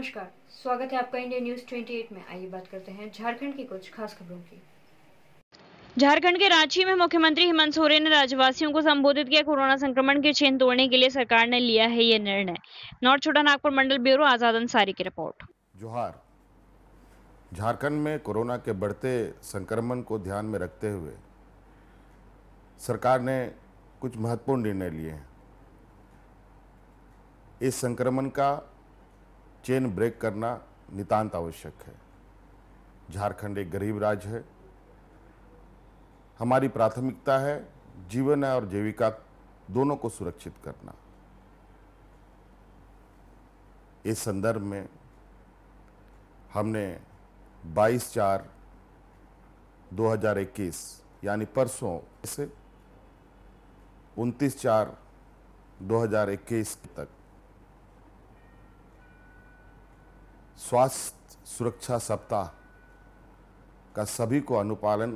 नमस्कार स्वागत है आपका इंडिया न्यूज 28 में आइए बात करते हैं झारखंड की कुछ खास खबरों की झारखंड के रांची में मुख्यमंत्री हेमंत सोरेन ने राज्यवासियों को संबोधित किया कोरोना संक्रमण के चेन तोड़ने के लिए सरकार ने लिया है ये निर्णय नॉर्थ छोटा नागपुर मंडल ब्यूरो आजाद अंसारी की रिपोर्ट जोहार झारखंड में कोरोना के बढ़ते संक्रमण को ध्यान में रखते हुए सरकार ने कुछ महत्वपूर्ण निर्णय लिए हैं इस संक्रमण का चेन ब्रेक करना नितांत आवश्यक है झारखंड एक गरीब राज्य है हमारी प्राथमिकता है जीवन और जीविका दोनों को सुरक्षित करना इस संदर्भ में हमने 22 चार 2021 यानी परसों से 29 चार 2021 तक स्वास्थ्य सुरक्षा सप्ताह का सभी को अनुपालन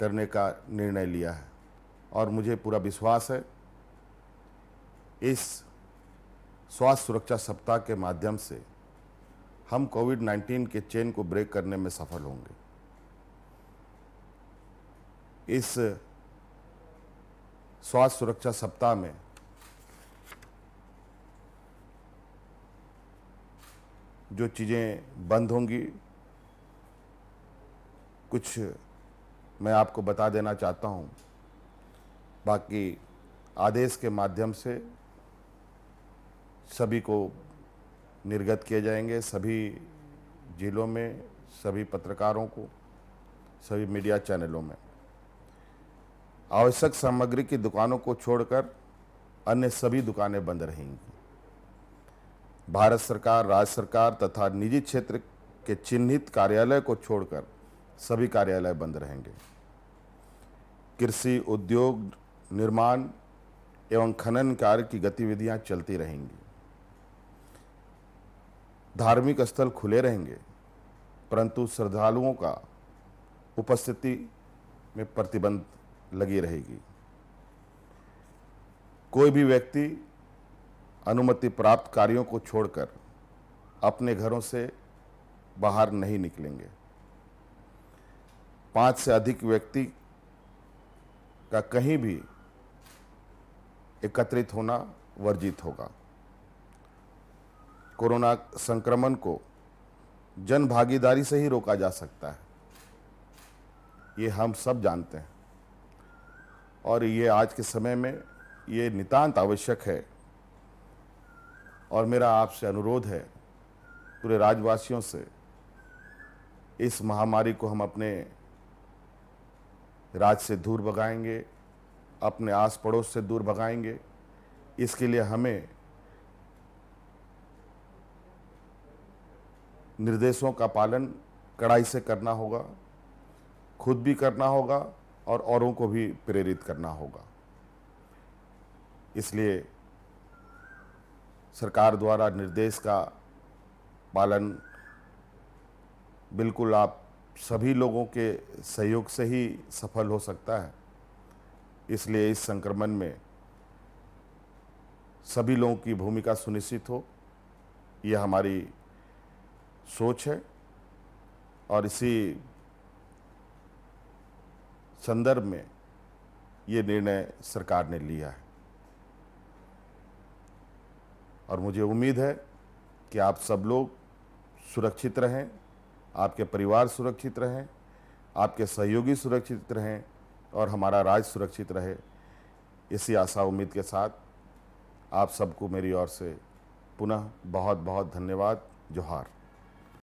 करने का निर्णय लिया है और मुझे पूरा विश्वास है इस स्वास्थ्य सुरक्षा सप्ताह के माध्यम से हम कोविड 19 के चेन को ब्रेक करने में सफल होंगे इस स्वास्थ्य सुरक्षा सप्ताह में जो चीज़ें बंद होंगी कुछ मैं आपको बता देना चाहता हूँ बाकी आदेश के माध्यम से सभी को निर्गत किए जाएंगे सभी जिलों में सभी पत्रकारों को सभी मीडिया चैनलों में आवश्यक सामग्री की दुकानों को छोड़कर अन्य सभी दुकानें बंद रहेंगी भारत सरकार राज्य सरकार तथा निजी क्षेत्र के चिन्हित कार्यालय को छोड़कर सभी कार्यालय बंद रहेंगे कृषि उद्योग निर्माण एवं खनन कार्य की गतिविधियां चलती रहेंगी धार्मिक स्थल खुले रहेंगे परंतु श्रद्धालुओं का उपस्थिति में प्रतिबंध लगी रहेगी कोई भी व्यक्ति अनुमति प्राप्त कार्यों को छोड़कर अपने घरों से बाहर नहीं निकलेंगे पांच से अधिक व्यक्ति का कहीं भी एकत्रित होना वर्जित होगा कोरोना संक्रमण को जन भागीदारी से ही रोका जा सकता है ये हम सब जानते हैं और ये आज के समय में ये नितांत आवश्यक है और मेरा आपसे अनुरोध है पूरे राज्यवासियों से इस महामारी को हम अपने राज्य से दूर भगाएंगे अपने आस पड़ोस से दूर भगाएंगे इसके लिए हमें निर्देशों का पालन कड़ाई से करना होगा खुद भी करना होगा और औरों को भी प्रेरित करना होगा इसलिए सरकार द्वारा निर्देश का पालन बिल्कुल आप सभी लोगों के सहयोग से ही सफल हो सकता है इसलिए इस संक्रमण में सभी लोगों की भूमिका सुनिश्चित हो यह हमारी सोच है और इसी संदर्भ में ये निर्णय सरकार ने लिया है और मुझे उम्मीद है कि आप सब लोग सुरक्षित रहें आपके परिवार सुरक्षित रहें आपके सहयोगी सुरक्षित रहें और हमारा राज्य सुरक्षित रहे इसी आशा उम्मीद के साथ आप सबको मेरी ओर से पुनः बहुत बहुत धन्यवाद जोहार